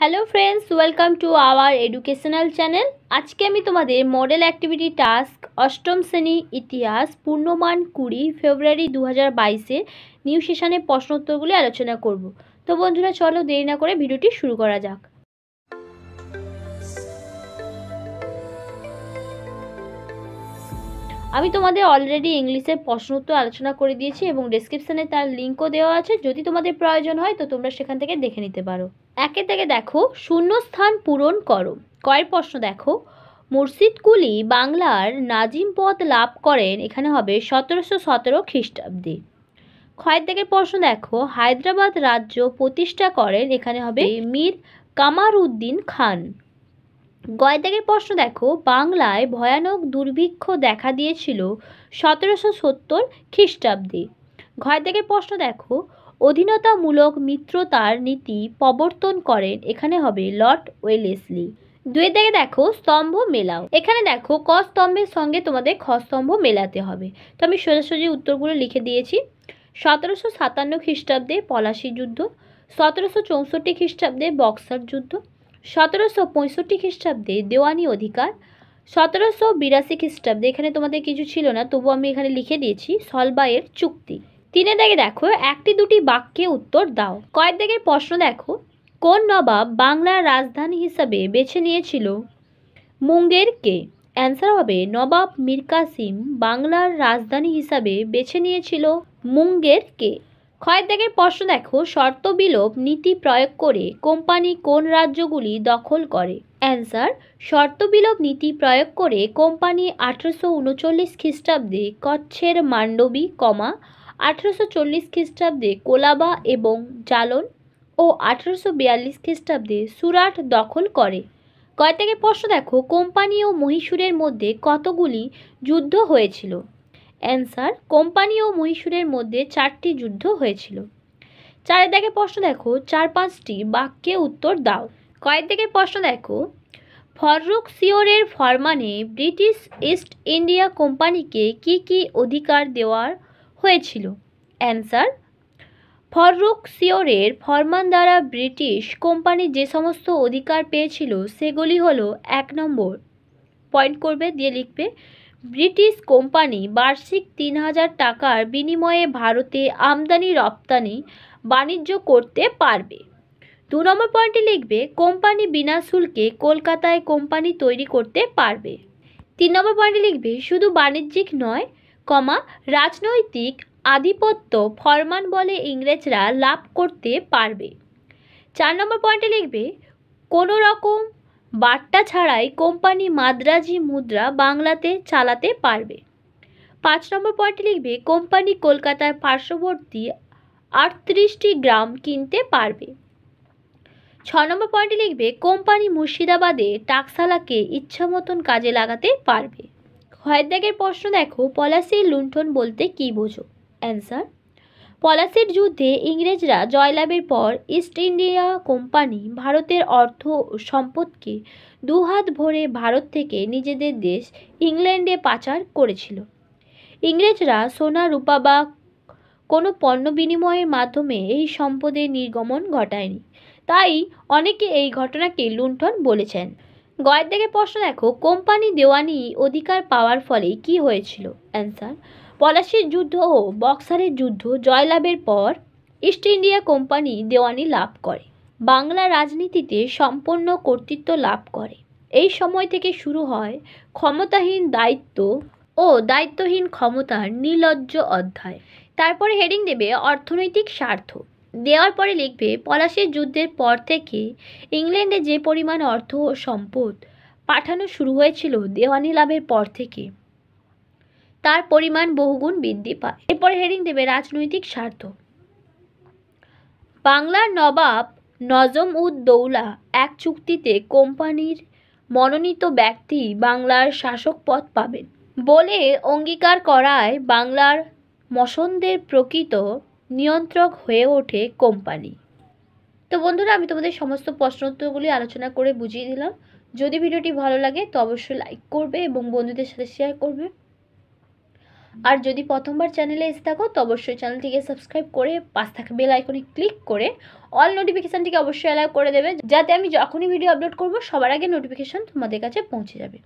hello friends welcome to our educational channel আজকে আমি তোমাদের মডেল অ্যাক্টিভিটি টাস্ক অষ্টম শ্রেণী ইতিহাস পূর্ণমান কুড়ি ফেব্রুয়ারি দু হাজার বাইশে নিউ সেশনে প্রশ্নোত্তরগুলি আলোচনা করব তো বন্ধুরা চলো দেরি না করে ভিডিওটি শুরু করা যাক আমি তোমাদের অলরেডি ইংলিশের প্রশ্ন উত্তর আলোচনা করে দিয়েছি এবং ডেসক্রিপশানে তার লিঙ্কও দেওয়া আছে যদি তোমাদের প্রয়োজন হয় তো তোমরা সেখান থেকে দেখে নিতে পারো একে থেকে দেখো শূন্যস্থান পূরণ করো কয়ের প্রশ্ন দেখো মুর্শিদ কুলি বাংলার নাজিম পদ লাভ করেন এখানে হবে সতেরোশো সতেরো খ্রিস্টাব্দে ক্ষয়ের থেকে প্রশ্ন দেখো হায়দ্রাবাদ রাজ্য প্রতিষ্ঠা করেন এখানে হবে মীর কামার উদ্দিন খান গয়দাগের প্রশ্ন দেখো বাংলায় ভয়ানক দুর্ভিক্ষ দেখা দিয়েছিল সতেরোশো সত্তর খ্রিস্টাব্দে গয়দাগের প্রশ্ন দেখো অধীনতামূলক মিত্রতার নীতি প্রবর্তন করেন এখানে হবে লর্ড ওয়েলেসলি দুয়ের দিকে দেখো স্তম্ভ মেলাও এখানে দেখো ক স্তম্ভের সঙ্গে তোমাদের খ স্তম্ভ মেলাতে হবে তো আমি সোজাসুজি উত্তরগুলো লিখে দিয়েছি সতেরোশো সাতান্ন খ্রিস্টাব্দে পলাশি যুদ্ধ সতেরোশো চৌষট্টি খ্রিস্টাব্দে বক্সার যুদ্ধ সতেরোশো পঁয়ষট্টি খ্রিস্টাব্দে দেওয়ানি অধিকার সতেরোশো বিরাশি খ্রিস্টাব্দে এখানে তোমাদের কিছু ছিল না তবু আমি এখানে লিখে দিয়েছি সলবায়ের চুক্তি তিনে দাগে দেখো একটি দুটি বাক্যে উত্তর দাও কয়েক দাগের প্রশ্ন দেখো কোন নবাব বাংলার রাজধানী হিসাবে বেছে নিয়েছিল মুঙ্গেরকে অ্যান্সার হবে নবাব মীর কাসিম বাংলার রাজধানী হিসাবে বেছে নিয়েছিল মুঙ্গেরকে খয়েরদাগের প্রশ্ন দেখো শর্ত বিলোপ নীতি প্রয়োগ করে কোম্পানি কোন রাজ্যগুলি দখল করে অ্যান্সার শর্ত বিলোপ নীতি প্রয়োগ করে কোম্পানি আঠেরোশো উনচল্লিশ খ্রিস্টাব্দে কচ্ছের মান্ডবী কমা আঠেরোশো চল্লিশ খ্রিস্টাব্দে কোলাবা এবং জালন ও আঠেরোশো বিয়াল্লিশ খ্রিস্টাব্দে সুরাট দখল করে কয় প্রশ্ন দেখো কোম্পানি ও মহীশূরের মধ্যে কতগুলি যুদ্ধ হয়েছিল অ্যান্সার কোম্পানি ও মহীশূরের মধ্যে চারটি যুদ্ধ হয়েছিল চারের দিকে প্রশ্ন দেখো চার পাঁচটি বাক্যে উত্তর দাও কয়েক দিকে প্রশ্ন দেখো ফররুখ সিওরের ফরমানে ব্রিটিশ ইস্ট ইন্ডিয়া কোম্পানিকে কি কি অধিকার দেওয়ার হয়েছিল অ্যান্সার ফররুখ সিওরের ফরমান দ্বারা ব্রিটিশ কোম্পানি যে সমস্ত অধিকার পেয়েছিল সেগুলি হলো এক নম্বর পয়েন্ট করবে দিয়ে লিখবে ব্রিটিশ কোম্পানি বার্ষিক তিন হাজার টাকার বিনিময়ে ভারতে আমদানি রপ্তানি বাণিজ্য করতে পারবে দু নম্বর পয়েন্টে লিখবে কোম্পানি বিনা শুল্কে কলকাতায় কোম্পানি তৈরি করতে পারবে তিন নম্বর পয়েন্টে লিখবে শুধু বাণিজ্যিক নয় কমা রাজনৈতিক আধিপত্য ফরমান বলে ইংরেজরা লাভ করতে পারবে চার নম্বর পয়েন্টে লিখবে কোনো রকম বার্তা ছাড়াই কোম্পানি মাদ্রাজি মুদ্রা বাংলাতে চালাতে পারবে পাঁচ নম্বর পয়েন্টে লিখবে কোম্পানি কলকাতার পার্শ্ববর্তী আটত্রিশটি গ্রাম কিনতে পারবে ছ নম্বর পয়েন্টে লিখবে কোম্পানি মুর্শিদাবাদে টাকসালাকে ইচ্ছা মতন কাজে লাগাতে পারবে খয়ের প্রশ্ন দেখো পলাশির লুণ্ঠন বলতে কী বোঝো অ্যান্সার পলাশির যুদ্ধে ইংরেজরা জয়লাভের পর ইস্ট ইন্ডিয়া কোম্পানি ভারতের অর্থ সম্পদকে দুহাত ভরে ভারত থেকে নিজেদের দেশ ইংল্যান্ডে পাচার করেছিল ইংরেজরা সোনা রূপা বা কোনো পণ্য বিনিময়ের মাধ্যমে এই সম্পদের নির্গমন ঘটায়নি তাই অনেকে এই ঘটনাকে লুণ্ঠন বলেছেন গয়ের থেকে প্রশ্ন দেখো কোম্পানি দেওয়ানি অধিকার পাওয়ার ফলে কি হয়েছিল অ্যান্সার পলাশির যুদ্ধ ও বক্সারের যুদ্ধ জয়লাভের পর ইস্ট ইন্ডিয়া কোম্পানি দেওয়ানি লাভ করে বাংলা রাজনীতিতে সম্পন্ন কর্তৃত্ব লাভ করে এই সময় থেকে শুরু হয় ক্ষমতাহীন দায়িত্ব ও দায়িত্বহীন ক্ষমতার নির্লজ্জ অধ্যায় তারপরে হেডিং দেবে অর্থনৈতিক স্বার্থ দেওয়ার পরে লিখবে পলাশির যুদ্ধের পর থেকে ইংল্যান্ডে যে পরিমাণ অর্থ ও সম্পদ পাঠানো শুরু হয়েছিল দেওয়ানি লাভের পর থেকে তার পরিমাণ বহুগুণ বৃদ্ধি পায় এরপরে হেডিং দেবে রাজনৈতিক স্বার্থ বাংলার নবাব নজম উদ দৌলা এক চুক্তিতে কোম্পানির মনোনীত ব্যক্তি বাংলার শাসক পদ পাবেন বলে অঙ্গীকার করায় বাংলার মসন্দের প্রকৃত নিয়ন্ত্রক হয়ে ওঠে কোম্পানি তো বন্ধুরা আমি তোমাদের সমস্ত প্রশ্নোত্তরগুলি আলোচনা করে বুঝিয়ে দিলাম যদি ভিডিওটি ভালো লাগে তো অবশ্যই লাইক করবে এবং বন্ধুদের সাথে শেয়ার করবে আর যদি প্রথমবার চ্যানেলে এসে থাকো তো অবশ্যই চ্যানেলটিকে সাবস্ক্রাইব করে পাশ থাকা বেল আইকনে ক্লিক করে অল নোটিফিকেশানটিকে অবশ্যই অ্যালাউ করে দেবে যাতে আমি যখনই ভিডিও আপলোড করব সবার আগে নোটিফিকেশান তোমাদের কাছে পৌঁছে যাবে